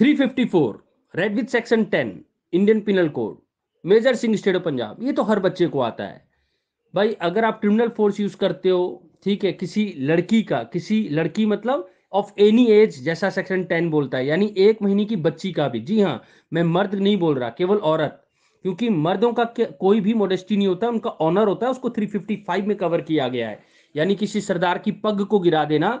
354 read with section 10 Indian penal code Major Singh state of Punjab ये तो हर बच्चे को आता है भाई अगर आप क्रिमिनल फोर्स यूज करते हो ठीक है किसी लड़की का किसी लड़की मतलब ऑफ एनी एज जैसा सेक्शन टेन बोलता है यानी एक महीने की बच्ची का भी जी हाँ मैं मर्द नहीं बोल रहा केवल औरत क्योंकि मर्दों का कोई भी मोडेस्टी नहीं होता उनका ऑनर होता है उसको 355 में कवर किया गया है यानी किसी सरदार की पग को गिरा देना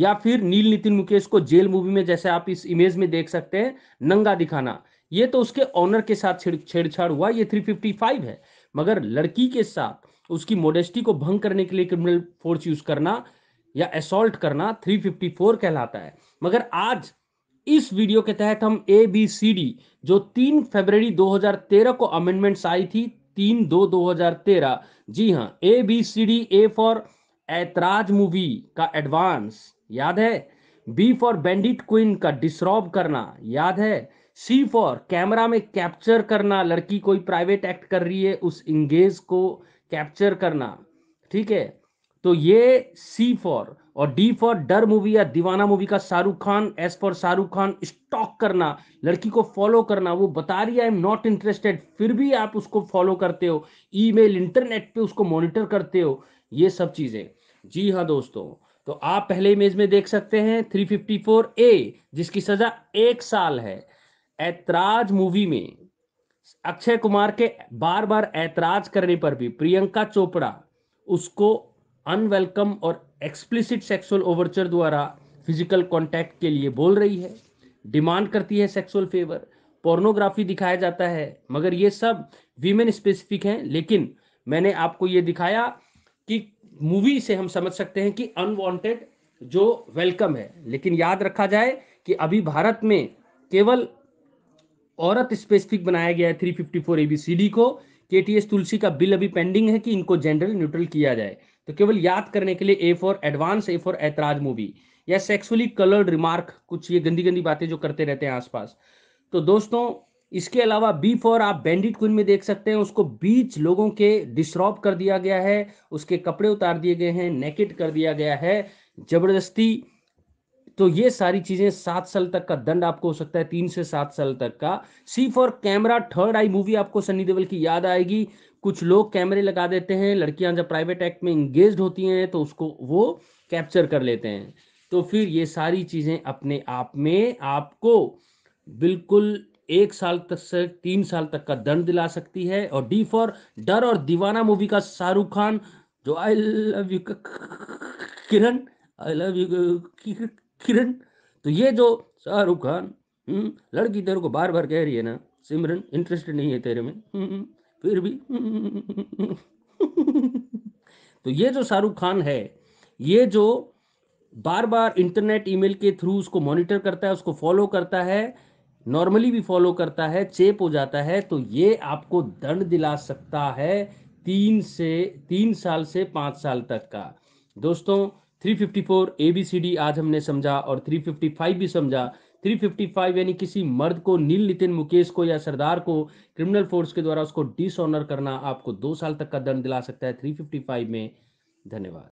या फिर नील नितिन मुकेश को जेल मूवी में जैसे आप इस इमेज में देख सकते हैं नंगा दिखाना ये तो उसके ऑनर के साथ छेड़छाड़ हुआ ये 355 है मगर लड़की के साथ उसकी मोडेस्टी को भंग करने के लिए क्रिमिनल फोर्स यूज करना या असोल्ट करना 354 कहलाता है मगर आज इस वीडियो के तहत हम ए बी सी डी जो 3 फरवरी 2013 को अमेंडमेंट्स आई थी तीन दो दो हजार तेरह जी हाँ A B C D A for Aitraaz movie का एडवांस याद है बी फॉर बैंडिट क्वीन का डिसरॉब करना याद है सी फॉर कैमरा में कैप्चर करना लड़की कोई प्राइवेट एक्ट कर रही है उस इंगेज को कैप्चर करना ठीक है तो ये सी फॉर और डी फॉर डर मूवी या दीवाना मूवी का Shahrukh Khan S for Shahrukh Khan stalk करना लड़की को फॉलो करना वो बता रही है आई एम नॉट इंटरेस्टेड फिर भी आप उसको फॉलो करते हो ईमेल इंटरनेट पे उसको मॉनिटर करते हो ये सब चीजें जी हाँ दोस्तों तो आप पहले इमेज में देख सकते हैं 354 ए जिसकी सजा एक साल है ऐतराज मूवी में अक्षय कुमार के बार बार ऐतराज करने पर भी प्रियंका चोपड़ा उसको अनवेलकम और एक्सप्लिसिट सेक्सुअल ओवरचर द्वारा फिजिकल कांटेक्ट के लिए बोल रही है डिमांड करती है सेक्सुअल फेवर पोर्नोग्राफी दिखाया जाता है मगर ये सब विमेन स्पेसिफिक हैं लेकिन मैंने आपको ये दिखाया कि मूवी से हम समझ सकते हैं कि अनवांटेड जो वेलकम है लेकिन याद रखा जाए कि अभी भारत में केवल औरत स्पेसिफिक बनाया गया है 354 एबीसीडी को केटीएस तुलसी का बिल अभी पेंडिंग है कि इनको जेंडर न्यूट्रल किया जाए तो केवल याद करने के लिए A for advance A for Aitraaz movie या सेक्सुअली कलर्ड रिमार्क कुछ ये गंदी गंदी बातें जो करते रहते हैं आसपास तो दोस्तों इसके अलावा बी फॉर आप बैंडिट क्वीन में देख सकते हैं उसको बीच लोगों के डिस्ट्रॉप कर दिया गया है उसके कपड़े उतार दिए गए हैं नेकेट कर दिया गया है जबरदस्ती तो ये सारी चीजें सात साल तक का दंड आपको हो सकता है तीन से सात साल तक का C for camera third eye movie आपको सनी देवल की याद आएगी कुछ लोग कैमरे लगा देते हैं लड़कियां जब प्राइवेट एक्ट में इंगेज होती हैं तो उसको वो कैप्चर कर लेते हैं तो फिर ये सारी चीजें अपने आप में आपको बिल्कुल एक साल तक से तीन साल तक का दंड दिला सकती है और डी फॉर डर और दीवाना मूवी का शाहरुख खान जो I love you Kiran I love you Kiran तो ये जो शाहरुख खान हम्म, लड़की तेरे को बार बार कह रही है ना सिमरन इंटरेस्टेड नहीं है तेरे में हम्म, फिर भी हम्म। तो ये जो शाहरुख खान है ये जो बार बार इंटरनेट ईमेल के थ्रू उसको मॉनिटर करता है उसको फॉलो करता है नॉर्मली भी फॉलो करता है चेप हो जाता है तो ये आपको दंड दिला सकता है तीन से तीन साल से पाँच साल तक का दोस्तों 354 ए बी सी डी आज हमने समझा और 355 भी समझा 355 यानी किसी मर्द को नील नितिन मुकेश को या सरदार को क्रिमिनल फोर्स के द्वारा उसको डिसऑनर करना आपको दो साल तक का दंड दिला सकता है 355 में धन्यवाद